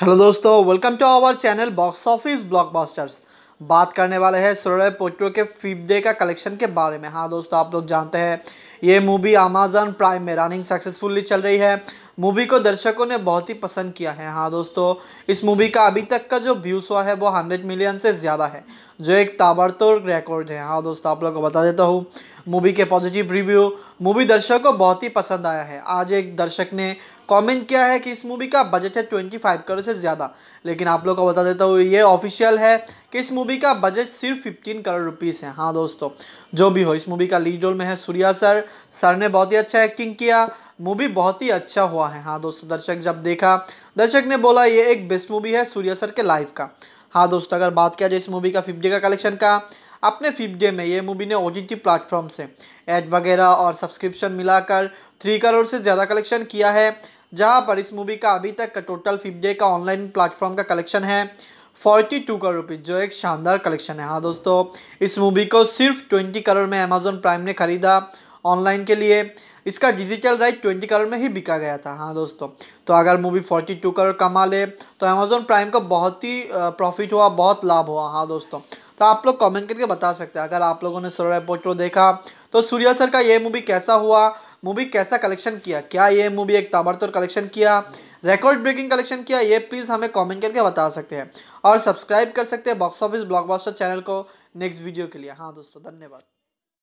hello दोस्तों welcome to our channel box office blockbusters बात करने वाले हैं सुरय पोट्रो के फिप डे का कलेक्शन के बारे में हाँ दोस्तों आप लोग जानते हैं ये मूवी अमेजन प्राइम में रनिंग सक्सेसफुली चल रही है मूवी को दर्शकों ने बहुत ही पसंद किया है हाँ दोस्तों इस मूवी का अभी तक का जो व्यूज़ हुआ है वो हंड्रेड मिलियन से ज़्यादा है जो एक ताबड़तोड़ रिकॉर्ड है हाँ दोस्तों आप लोग को बता देता हूँ मूवी के पॉजिटिव रिव्यू मूवी दर्शकों को बहुत ही पसंद आया है आज एक दर्शक ने कमेंट किया है कि इस मूवी का बजट है ट्वेंटी फाइव करोड़ से ज़्यादा लेकिन आप लोग को बता देता हूँ ये ऑफिशियल है कि इस मूवी का बजट सिर्फ फिफ्टीन करोड़ रुपीज़ है हाँ दोस्तों जो भी हो इस मूवी का लीड रोल में है सूर्या सर सर ने बहुत ही अच्छा एक्टिंग किया मूवी बहुत ही अच्छा हुआ है हाँ दोस्तों दर्शक जब देखा दर्शक ने बोला ये एक बेस्ट मूवी है सूर्या सर के लाइफ का हाँ दोस्तों अगर बात किया जाए इस मूवी का फिफ्टी का कलेक्शन का अपने फिफ्ट डे में ये मूवी ने ओ टी प्लेटफॉर्म से एड वगैरह और सब्सक्रिप्शन मिलाकर थ्री करोड़ से ज़्यादा कलेक्शन किया है जहाँ पर इस मूवी का अभी तक का टोटल फिफ्ट डे का ऑनलाइन प्लेटफॉर्म का कलेक्शन है फोर्टी टू करोड़ रुपीज़ जो एक शानदार कलेक्शन है हाँ दोस्तों इस मूवी को सिर्फ ट्वेंटी करोड़ में अमेजोन प्राइम ने खरीदा ऑनलाइन के लिए इसका डिजिटल राइट ट्वेंटी करोड़ में ही बिका गया था हाँ दोस्तों तो अगर मूवी फोर्टी टू करोड़ कमा ले तो अमेजोन प्राइम का बहुत ही प्रॉफिट हुआ बहुत लाभ हुआ हाँ दोस्तों तो आप लोग कमेंट करके बता सकते हैं अगर आप लोगों ने सोलह पोट्रो देखा तो सूर्या सर का ये मूवी कैसा हुआ मूवी कैसा कलेक्शन किया क्या ये मूवी एक ताबड़तोड़ कलेक्शन किया रिकॉर्ड ब्रेकिंग कलेक्शन किया ये प्लीज़ हमें कमेंट करके बता सकते हैं और सब्सक्राइब कर सकते हैं बॉक्स ऑफिस ब्लॉकबास्टर चैनल को नेक्स्ट वीडियो के लिए हाँ दोस्तों धन्यवाद